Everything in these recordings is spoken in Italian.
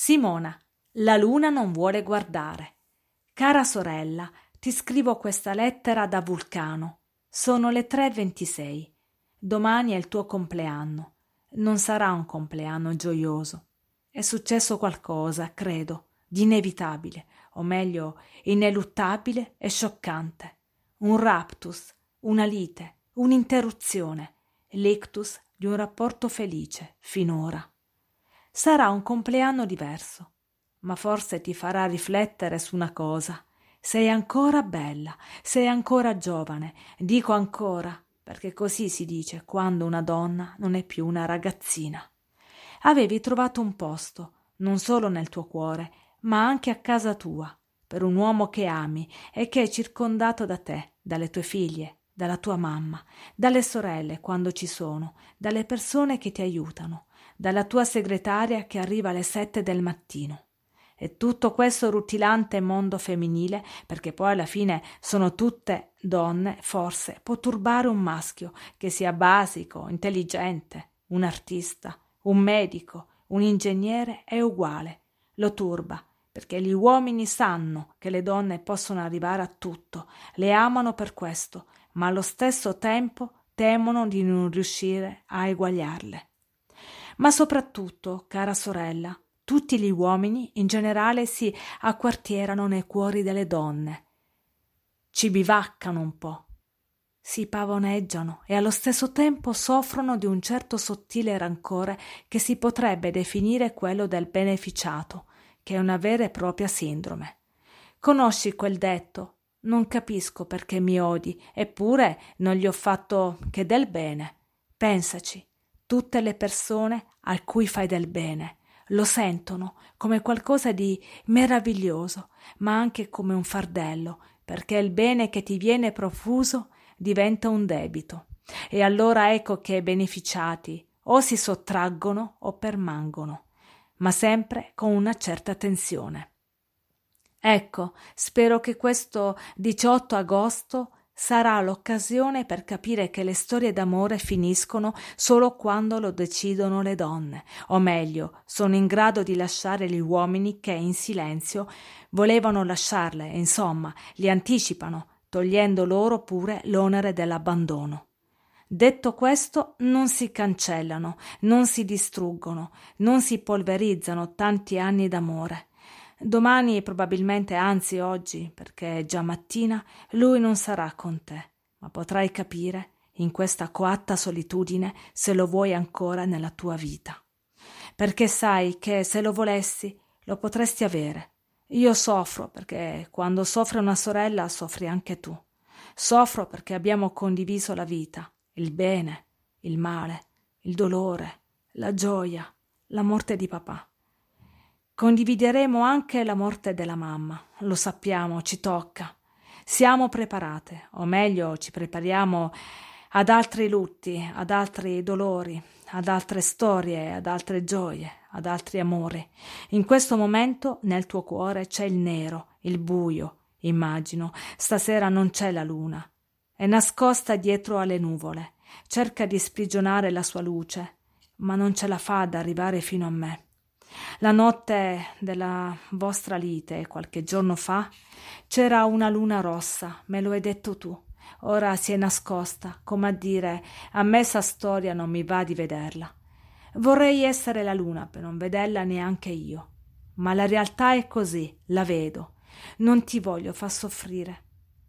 Simona, la luna non vuole guardare. Cara sorella, ti scrivo questa lettera da Vulcano. Sono le 3.26. Domani è il tuo compleanno. Non sarà un compleanno gioioso. È successo qualcosa, credo, di inevitabile, o meglio, ineluttabile e scioccante. Un raptus, una lite, un'interruzione, l'ictus di un rapporto felice finora. Sarà un compleanno diverso, ma forse ti farà riflettere su una cosa. Sei ancora bella, sei ancora giovane, dico ancora, perché così si dice quando una donna non è più una ragazzina. Avevi trovato un posto, non solo nel tuo cuore, ma anche a casa tua, per un uomo che ami e che è circondato da te, dalle tue figlie, dalla tua mamma, dalle sorelle quando ci sono, dalle persone che ti aiutano dalla tua segretaria che arriva alle sette del mattino. E tutto questo rutilante mondo femminile, perché poi alla fine sono tutte donne, forse può turbare un maschio che sia basico, intelligente, un artista, un medico, un ingegnere, è uguale. Lo turba, perché gli uomini sanno che le donne possono arrivare a tutto, le amano per questo, ma allo stesso tempo temono di non riuscire a eguagliarle ma soprattutto, cara sorella, tutti gli uomini in generale si acquartierano nei cuori delle donne. Ci bivaccano un po', si pavoneggiano e allo stesso tempo soffrono di un certo sottile rancore che si potrebbe definire quello del beneficiato, che è una vera e propria sindrome. Conosci quel detto non capisco perché mi odi, eppure non gli ho fatto che del bene. Pensaci, Tutte le persone a cui fai del bene lo sentono come qualcosa di meraviglioso, ma anche come un fardello, perché il bene che ti viene profuso diventa un debito. E allora ecco che i beneficiati o si sottraggono o permangono, ma sempre con una certa tensione. Ecco, spero che questo 18 agosto sarà l'occasione per capire che le storie d'amore finiscono solo quando lo decidono le donne, o meglio, sono in grado di lasciare gli uomini che in silenzio volevano lasciarle, insomma, li anticipano, togliendo loro pure l'onere dell'abbandono. Detto questo, non si cancellano, non si distruggono, non si polverizzano tanti anni d'amore. Domani, probabilmente anzi oggi, perché è già mattina, lui non sarà con te, ma potrai capire, in questa coatta solitudine, se lo vuoi ancora nella tua vita. Perché sai che se lo volessi, lo potresti avere. Io soffro perché quando soffre una sorella soffri anche tu. Soffro perché abbiamo condiviso la vita, il bene, il male, il dolore, la gioia, la morte di papà. Condivideremo anche la morte della mamma, lo sappiamo, ci tocca. Siamo preparate, o meglio, ci prepariamo ad altri lutti, ad altri dolori, ad altre storie, ad altre gioie, ad altri amori. In questo momento nel tuo cuore c'è il nero, il buio, immagino. Stasera non c'è la luna. È nascosta dietro alle nuvole. Cerca di sprigionare la sua luce, ma non ce la fa ad arrivare fino a me. La notte della vostra lite, qualche giorno fa, c'era una luna rossa, me lo hai detto tu. Ora si è nascosta, come a dire, a me sa storia non mi va di vederla. Vorrei essere la luna per non vederla neanche io. Ma la realtà è così, la vedo. Non ti voglio far soffrire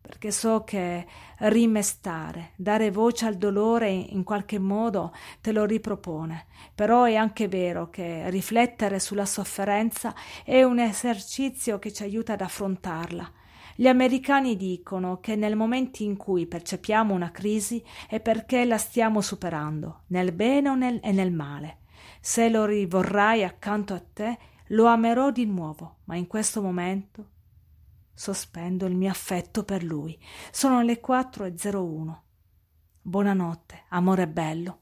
perché so che rimestare, dare voce al dolore in qualche modo te lo ripropone, però è anche vero che riflettere sulla sofferenza è un esercizio che ci aiuta ad affrontarla. Gli americani dicono che nel momento in cui percepiamo una crisi è perché la stiamo superando, nel bene nel, e nel male. Se lo rivorrai accanto a te, lo amerò di nuovo, ma in questo momento Sospendo il mio affetto per lui. Sono le 4.01. Buonanotte, amore bello.